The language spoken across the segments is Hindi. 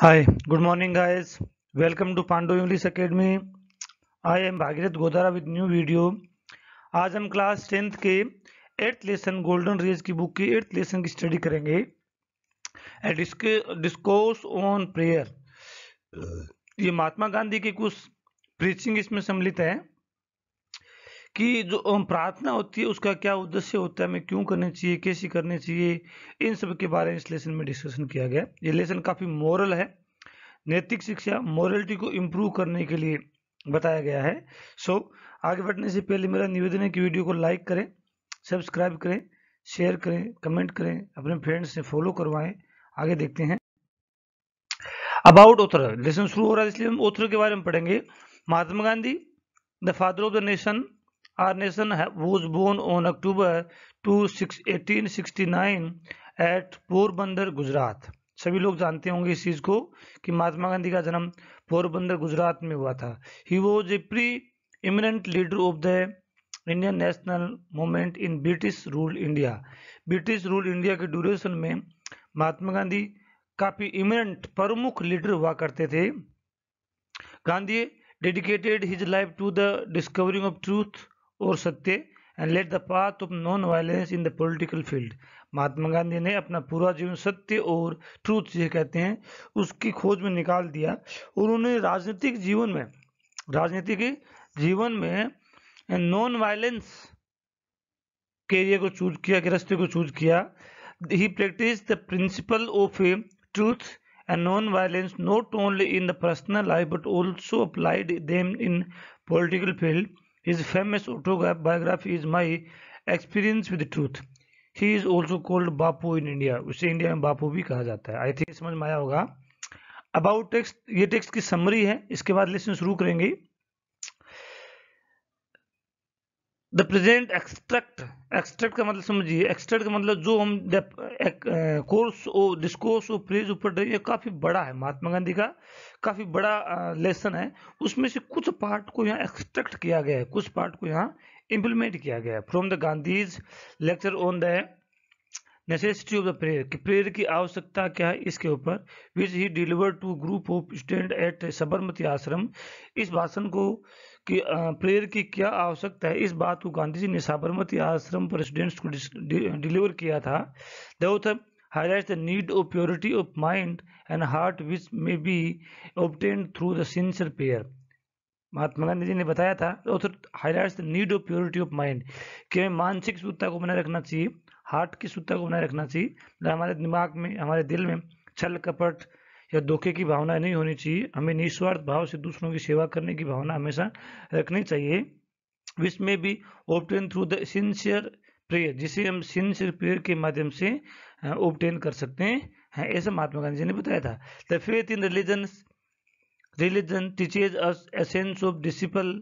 Hi good morning guys welcome to Pando English academy I am Bhagirath Godara with new video आज हम क्लास टेंथ के एट्थ लेसन गोल्डन रेज की बुक की एट्थ लेसन की स्टडी करेंगे डिस्कोर्स ऑन प्रेयर ये महात्मा गांधी के कुछ प्रीचिंग इसमें सम्मिलित है कि जो प्रार्थना होती है उसका क्या उद्देश्य होता है हमें क्यों करने चाहिए कैसी करने चाहिए इन सब के बारे में इस लेसन में डिस्कशन किया गया ये लेसन काफ़ी मॉरल है नैतिक शिक्षा मॉरलिटी को इम्प्रूव करने के लिए बताया गया है सो so, आगे बढ़ने से पहले मेरा निवेदन है कि वीडियो को लाइक करें सब्सक्राइब करें शेयर करें कमेंट करें अपने फ्रेंड्स से फॉलो करवाएं आगे देखते हैं अबाउट ऑथर लेसन शुरू हो रहा है इसलिए हम ऑथर के बारे में पढ़ेंगे Mahatma Gandhi the father of the nation Arneson was born on October 2, 1869 at Porbandar, Gujarat. सभी लोग जानते होंगे इस चीज़ को कि महात्मा गांधी का जन्म पोरबंदर गुजरात में हुआ था he was a preeminent leader of the Indian national movement in British rule India British rule India के ड्यूरेशन में महात्मा गांधी काफ़ी इमिनेंट प्रमुख लीडर हुआ करते थे Gandhi dedicated his life to the discovering of truth और सत्य and led the path of non violence in the political field Mahatma Gandhi ने अपना पूरा जीवन सत्य और ट्रूथ जिसे कहते हैं उसकी खोज में निकाल दिया और उन्होंने राजनीतिक जीवन में राजनीतिक जीवन में नॉन वायलेंस कैरियर को चूज किया के रस्ते को चूज किया he practice the principle of truth and non violence not only in the personal life but also applied them in political field His famous autobiography is My Experience with the Truth. He is also called Bapu in India उसे इंडिया में बापू भी कहा जाता है आई थिंक समझ में आया होगा अबाउट टेक्स्ट ये टेक्स्ट की समरी है इसके बाद लेसन शुरू करेंगे द प्रेजेंट एक्सट्रैक्ट एक्सट्रैक्ट का मतलब समझिए एक्सट्रैक्ट का मतलब जो हम course of discourse on prayer ऊपर रही है काफ़ी बड़ा है महात्मा गांधी का काफ़ी बड़ा लेसन है उसमें से कुछ पार्ट को यहाँ एक्सट्रैक्ट किया गया है कुछ पार्ट को यहाँ इम्प्लीमेंट किया गया है from the Gandhi's lecture on the necessity of the prayer कि प्रेयर की आवश्यकता क्या है इसके ऊपर which he deliver to group of student at Sabarmati Ashram इस भाषण को कि प्रेयर की क्या आवश्यकता है इस बात को गांधी जी ने साबरमती आश्रम पर स्टूडेंट्स को डिलीवर किया था the need of purity of mind and heart which may be which through the obtained prayer Mahatma Gandhi ji ने बताया था highlight the need of purity of mind कि हमें मानसिक शुद्धता को बनाए रखना चाहिए हार्ट की शुद्धता को बनाए रखना चाहिए मतलब हमारे दिमाग में हमारे दिल में छल कपट या धोखे की भावना नहीं होनी चाहिए हमें निस्वार्थ भाव से दूसरों की सेवा करने की भावना हमेशा रखनी चाहिए विश्व में भी obtain through the sincere prayer जिसे हम सिंसियर प्रेयर के माध्यम से ओपटेन कर सकते हैं हाँ, ऐसा महात्मा गांधी जी ने बताया था the faith in religion religion teaches a sense of disciple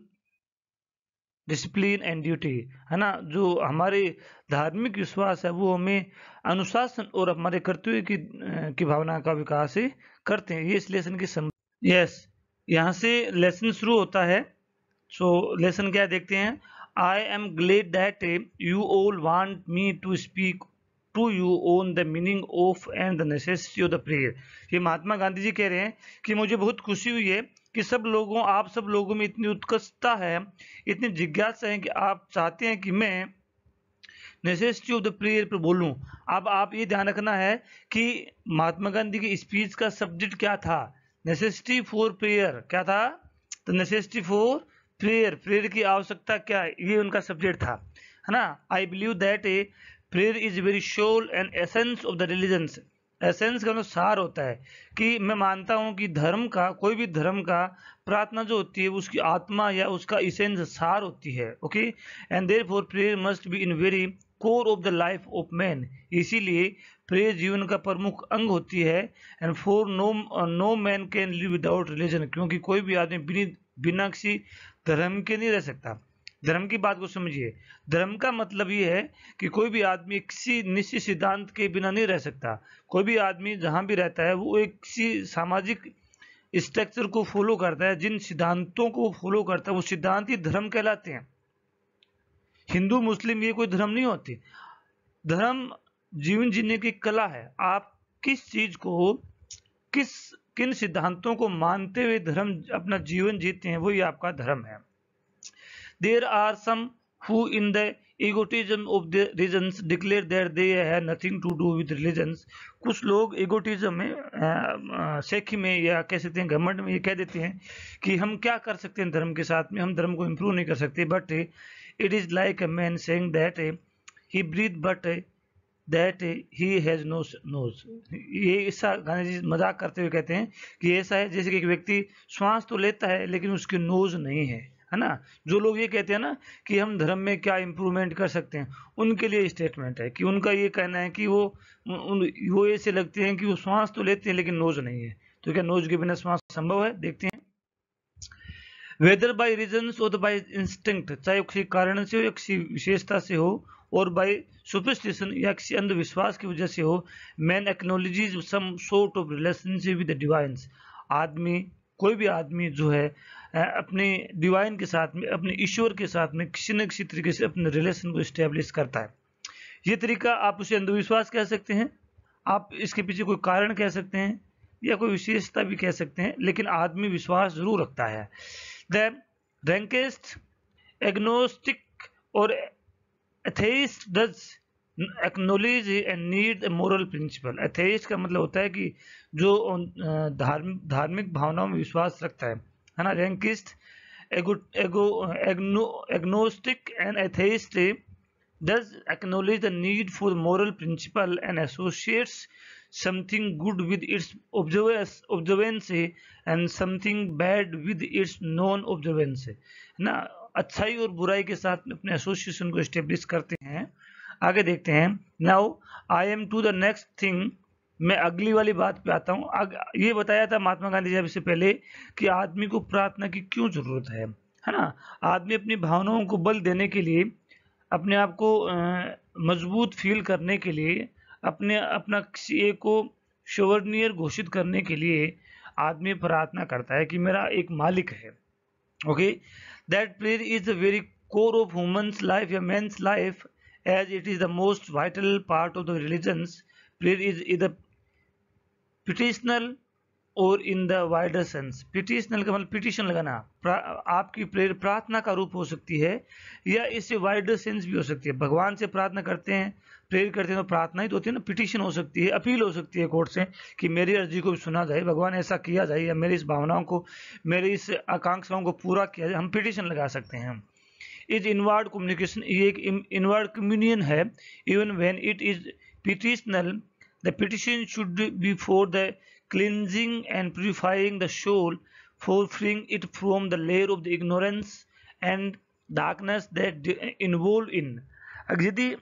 discipline and duty है ना जो हमारे धार्मिक विश्वास है वो हमें अनुशासन और हमारे कर्तव्य की की भावना का विकास करते हैं ये इस लेसन की यस यहाँ से लेसन शुरू होता है सो so, लेसन क्या देखते हैं I am glad that you all want me to speak to you on the meaning of and the necessity of the prayer ये महात्मा गांधी जी कह रहे हैं कि मुझे बहुत खुशी हुई है कि सब लोगों आप सब लोगों में इतनी उत्कृष्टता है इतनी जिज्ञासा है कि आप चाहते हैं कि मैं नेसेसिटी ऑफ द प्रेयर पर बोलूं अब आप ये ध्यान रखना है कि महात्मा गांधी की स्पीच का सब्जेक्ट क्या था नेसेसिटी फॉर प्रेयर क्या था तो नेसेसिटी फॉर प्रेयर प्रेयर की आवश्यकता क्या है ये उनका सब्जेक्ट था है ना I believe that a prayer is very soul and essence of the religion essence के अनुसार होता है कि मैं मानता हूँ कि धर्म का कोई भी धर्म का प्रार्थना जो होती है उसकी आत्मा या उसका इसेंस सार होती है okay and therefore prayer must be in very core of the life of man इसीलिए प्रेयर जीवन का प्रमुख अंग होती है and for no no man can live without religion क्योंकि कोई भी आदमी बिना किसी धर्म के नहीं रह सकता धर्म की बात को समझिए धर्म का मतलब ये है कि कोई भी आदमी किसी निश्चित सिद्धांत के बिना नहीं रह सकता कोई भी आदमी जहाँ भी रहता है वो एक किसी सामाजिक स्ट्रक्चर को फॉलो करता है जिन सिद्धांतों को फॉलो करता है वो सिद्धांत ही धर्म कहलाते हैं हिंदू मुस्लिम ये कोई धर्म नहीं होते धर्म जीवन जीने की कला है आप किस चीज को किस किन सिद्धांतों को मानते हुए धर्म अपना जीवन जीते हैं वही आपका धर्म है there are some who in the egotism of the regions declare that they have nothing to do with religions कुछ लोग इगोटिज्म में सेख में या कह सकते हैं घमंड में ये कह देते हैं कि हम क्या कर सकते हैं धर्म के साथ में हम धर्म को इम्प्रूव नहीं कर सकते but it is like a man saying that he breathe but that he has no nose ये ऐसा गांधी जी मजाक करते हुए कहते हैं कि ऐसा है जैसे कि एक व्यक्ति श्वास तो लेता है लेकिन उसकी नोज नहीं है है ना जो लोग ये कहते हैं ना कि हम धर्म में क्या इम्प्रूवमेंट कर सकते हैं उनके लिए स्टेटमेंट है कि उनका ये कहना है कि वो उन वो ऐसे लगते हैं कि वो श्वास तो लेते हैं लेकिन नोज नहीं है तो क्या नोज के बिना श्वास संभव है देखते हैं वेदर बाय रीजन और बाय इंस्टिंक्ट चाहे किसी कारण से हो या किसी विशेषता से हो और बाय सुपरस्टिशन या किसी अंधविश्वास की वजह से हो man acknowledges some sort of relationship with the divines आदमी कोई भी आदमी जो है अपने डिवाइन के साथ में अपने ईश्वर के साथ में किसी न किसी तरीके से अपने रिलेशन को इस्टेब्लिश करता है ये तरीका आप उसे अंधविश्वास कह सकते हैं आप इसके पीछे कोई कारण कह सकते हैं या कोई विशेषता भी कह सकते हैं लेकिन आदमी विश्वास जरूर रखता है द रैंकेस्ट एग्नोस्टिक और atheist does acknowledge and need a moral principle atheist का मतलब होता है कि जो धार्मिक धार्मिक भावनाओं में विश्वास रखता है है ना rankest ego agnostic and atheist does acknowledge the need for moral principle and associates something good with its observance and something bad with its non observance है ना अच्छाई और बुराई के साथ अपने एसोसिएशन को इस्टेब्लिश करते हैं आगे देखते हैं now I am to the next thing मैं अगली वाली बात पे आता हूँ ये बताया था महात्मा गांधी जी से पहले कि आदमी को प्रार्थना की क्यों जरूरत है है ना आदमी अपनी भावनाओं को बल देने के लिए अपने आप को मजबूत फील करने के लिए अपने अपना किसी एक को शोवर्णियर घोषित करने के लिए आदमी प्रार्थना करता है कि मेरा एक मालिक है okay that prayer is the very core of women's life या man's life as it is the most vital part of the religions. Prayer is either petitional और in the wider sense petitional का मतलब पिटिशन लगाना आपकी प्रेयर प्रार्थना का रूप हो सकती है या इससे वाइडर सेंस भी हो सकती है भगवान से प्रार्थना करते हैं प्रेयर करते हैं तो प्रार्थना ही तो होती है ना पिटिशन हो सकती है अपील हो सकती है कोर्ट से कि मेरी अर्जी को भी सुना जाए भगवान ऐसा किया जाए या मेरी इस भावनाओं को मेरी इस आकांक्षाओं को पूरा किया जाए हम पिटिशन लगा सकते हैं इज इनवर्ड कम्युनिकेशन ये एक इनवर्ड कम्युनियन है even when it is petitional the petition should be for the cleansing and purifying the soul for freeing it from the layer of the ignorance and darkness that involve in यदि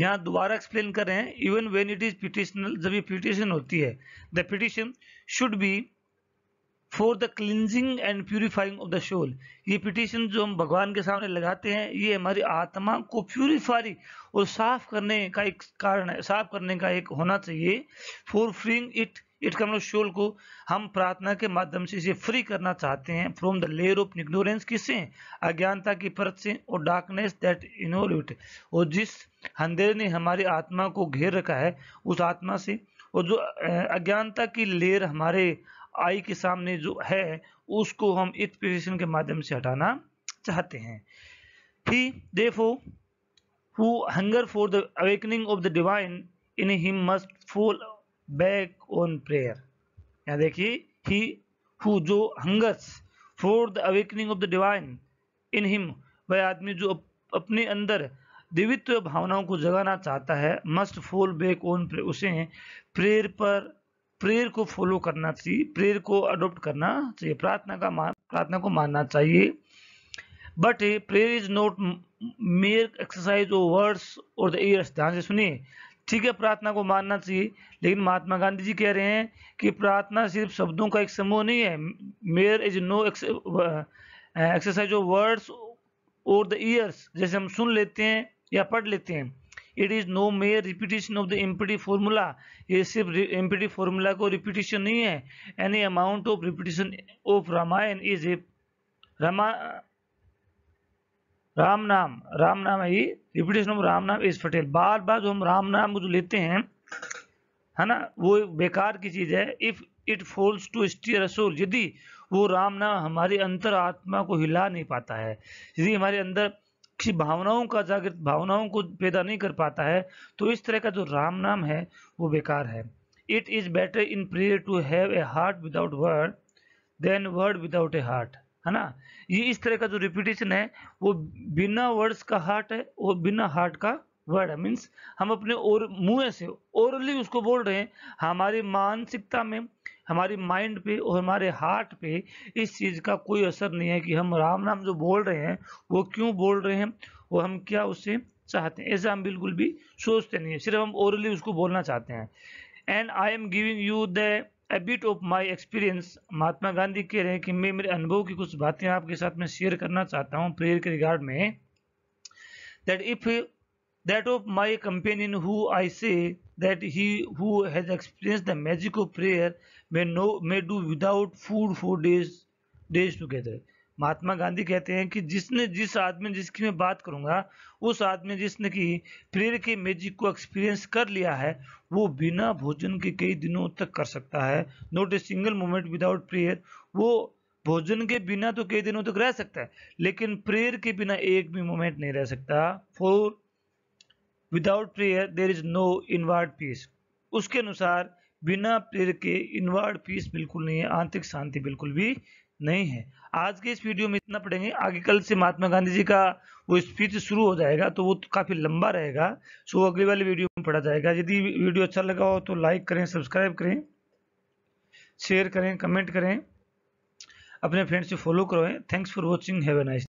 यहाँ दोबारा एक्सप्लेन कर रहे हैं even when it is petitional जब ये पिटिशन होती है the petition should be for the cleansing and purifying of the soul ये पिटिशन जो हम भगवान के सामने लगाते हैं ये हमारी आत्मा को प्यूरिफाई और साफ करने का एक कारण है साफ करने का एक होना चाहिए फॉर फ्रीइंग इट इट का मतलब शोल को हम प्रार्थना के माध्यम से इसे फ्री करना चाहते हैं from the layer of ignorance किससे अज्ञानता की परत से और डार्कनेस दैट इनोल्यूट और जिस अंधेरे ने हमारी आत्मा को घेर रखा है उस आत्मा से और जो अज्ञानता की लेयर हमारे आई के सामने जो है उसको हम इत प्रिफिक्सन के माध्यम से हटाना चाहते हैं he therefore who hunger for the awakening of the divine in him must fall back on prayer यहाँ देखिए ही हु जो hungers for the awakening of the divine in him वह आदमी जो अपने अंदर दिवित्व भावनाओं को जगाना चाहता है must fall back on prayer उसे प्रेयर पर प्रेयर को फॉलो करना चाहिए प्रेयर को अडोप्ट करना चाहिए प्रार्थना का मान प्रार्थना को मानना चाहिए but prayer is not mere exercise of words or the ears ध्यान से सुनिए ठीक है प्रार्थना को मानना चाहिए लेकिन महात्मा गांधी जी कह रहे हैं कि प्रार्थना सिर्फ शब्दों का एक समूह नहीं है mere is no exercise of words or the ears जैसे हम सुन लेते हैं या पढ़ लेते हैं it is no mere repetition of the empty formula ये सिर्फ एम्पिटी फार्मूला को रिपीटेशन नहीं है any amount of repetition of Ramayana is a Rama Ram Nam Ram नाम है ये रिपीटेशन ऑफ राम नाम इज फटेल बार बार जो हम राम नाम को जो लेते हैं है ना वो बेकार की चीज़ है if it fails to stir soul यदि वो राम नाम हमारी अंतर आत्मा को हिला नहीं पाता है यदि हमारे अंदर किसी भावनाओं का जागृत भावनाओं को पैदा नहीं कर पाता है तो इस तरह का जो राम नाम है वो बेकार है it is better in prayer to have a heart without word than word without a heart है ना ये इस तरह का जो रिपीटेशन है वो बिना वर्ड्स का हार्ट है वो बिना हार्ट का वर्ड है मीन्स हम अपने और मुंह से ओरली उसको बोल रहे हैं हमारी मानसिकता में हमारी माइंड पे और हमारे हार्ट पे इस चीज़ का कोई असर नहीं है कि हम राम नाम जो बोल रहे हैं वो क्यों बोल रहे हैं वो हम क्या उससे चाहते हैं ऐसा हम बिल्कुल भी सोचते नहीं है सिर्फ हम ओरली उसको बोलना चाहते हैं and I am giving you the a bit of my experience Mahatma Gandhi कह रहे हैं कि मैं मेरे अनुभव की कुछ बातें आपके साथ में शेयर करना चाहता हूँ प्रेयर के रिगार्ड में that if that of my companion who I say that he who has experienced the magic of prayer may know may do without food for days days together महात्मा गांधी कहते हैं कि जिसने जिस आदमी जिसकी मैं बात करूंगा उस आदमी जिसने कि प्रेयर के मैजिक को एक्सपीरियंस कर लिया है वो बिना भोजन के कई दिनों तक कर सकता है not a single moment without prayer वो भोजन के बिना तो कई दिनों तक रह सकता है लेकिन प्रेयर के बिना एक भी मोमेंट नहीं रह सकता for without prayer there is no inward peace उसके अनुसार बिना प्रेयर के इनवर्ड पीस बिल्कुल नहीं है आंतरिक शांति बिल्कुल भी नहीं है आज के इस वीडियो में इतना पढ़ेंगे आगे कल से महात्मा गांधी जी का वो स्पीच शुरू हो जाएगा तो वो तो काफ़ी लंबा रहेगा सो अगले वाले वीडियो में पढ़ा जाएगा यदि वीडियो अच्छा लगा हो तो लाइक करें सब्सक्राइब करें शेयर करें कमेंट करें अपने फ्रेंड्स से फॉलो करें thanks for watching have a nice